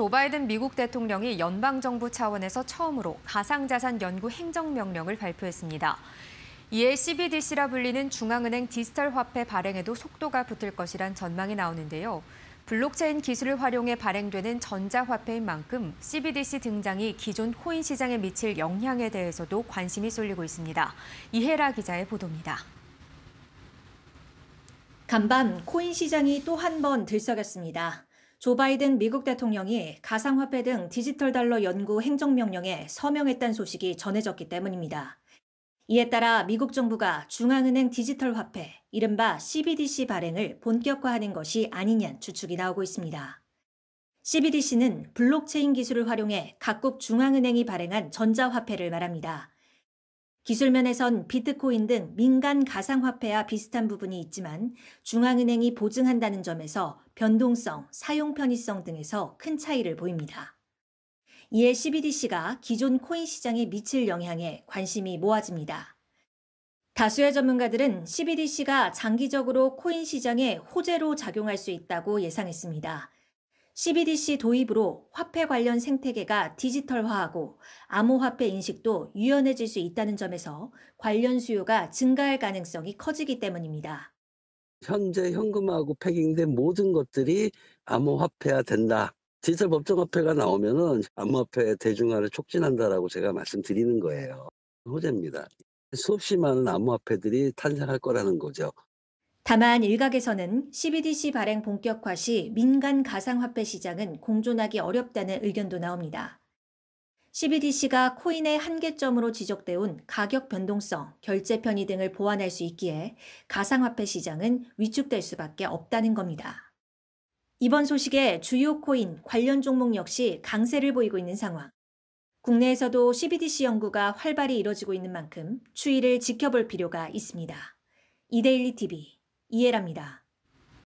조 바이든 미국 대통령이 연방정부 차원에서 처음으로 가상자산 연구 행정명령을 발표했습니다. 이에 CBDC라 불리는 중앙은행 디지털 화폐 발행에도 속도가 붙을 것이란 전망이 나오는데요. 블록체인 기술을 활용해 발행되는 전자화폐인 만큼 CBDC 등장이 기존 코인 시장에 미칠 영향에 대해서도 관심이 쏠리고 있습니다. 이혜라 기자의 보도입니다. 간밤 코인 시장이 또 한 번 들썩였습니다. 조 바이든 미국 대통령이 가상화폐 등 디지털 달러 연구 행정명령에 서명했다는 소식이 전해졌기 때문입니다. 이에 따라 미국 정부가 중앙은행 디지털 화폐, 이른바 CBDC 발행을 본격화하는 것이 아니냐는 추측이 나오고 있습니다. CBDC는 블록체인 기술을 활용해 각국 중앙은행이 발행한 전자화폐를 말합니다. 기술면에선 비트코인 등 민간 가상화폐와 비슷한 부분이 있지만 중앙은행이 보증한다는 점에서 변동성, 사용 편의성 등에서 큰 차이를 보입니다. 이에 CBDC가 기존 코인 시장에 미칠 영향에 관심이 모아집니다. 다수의 전문가들은 CBDC가 장기적으로 코인 시장에 호재로 작용할 수 있다고 예상했습니다. CBDC 도입으로 화폐 관련 생태계가 디지털화하고 암호화폐 인식도 유연해질 수 있다는 점에서 관련 수요가 증가할 가능성이 커지기 때문입니다. 현재 현금하고 화 패킹된 모든 것들이 암호화폐화 된다. 디지털 법정화폐가 나오면 암호화폐 대중화를 촉진한다라고 제가 말씀드리는 거예요. 호재입니다. 수없이 많은 암호화폐들이 탄생할 거라는 거죠. 다만 일각에서는 CBDC 발행 본격화 시 민간 가상화폐 시장은 공존하기 어렵다는 의견도 나옵니다. CBDC가 코인의 한계점으로 지적돼 온 가격 변동성, 결제 편의 등을 보완할 수 있기에 가상화폐 시장은 위축될 수밖에 없다는 겁니다. 이번 소식에 주요 코인 관련 종목 역시 강세를 보이고 있는 상황. 국내에서도 CBDC 연구가 활발히 이뤄지고 있는 만큼 추이를 지켜볼 필요가 있습니다. 이데일리 TV 이해랍니다.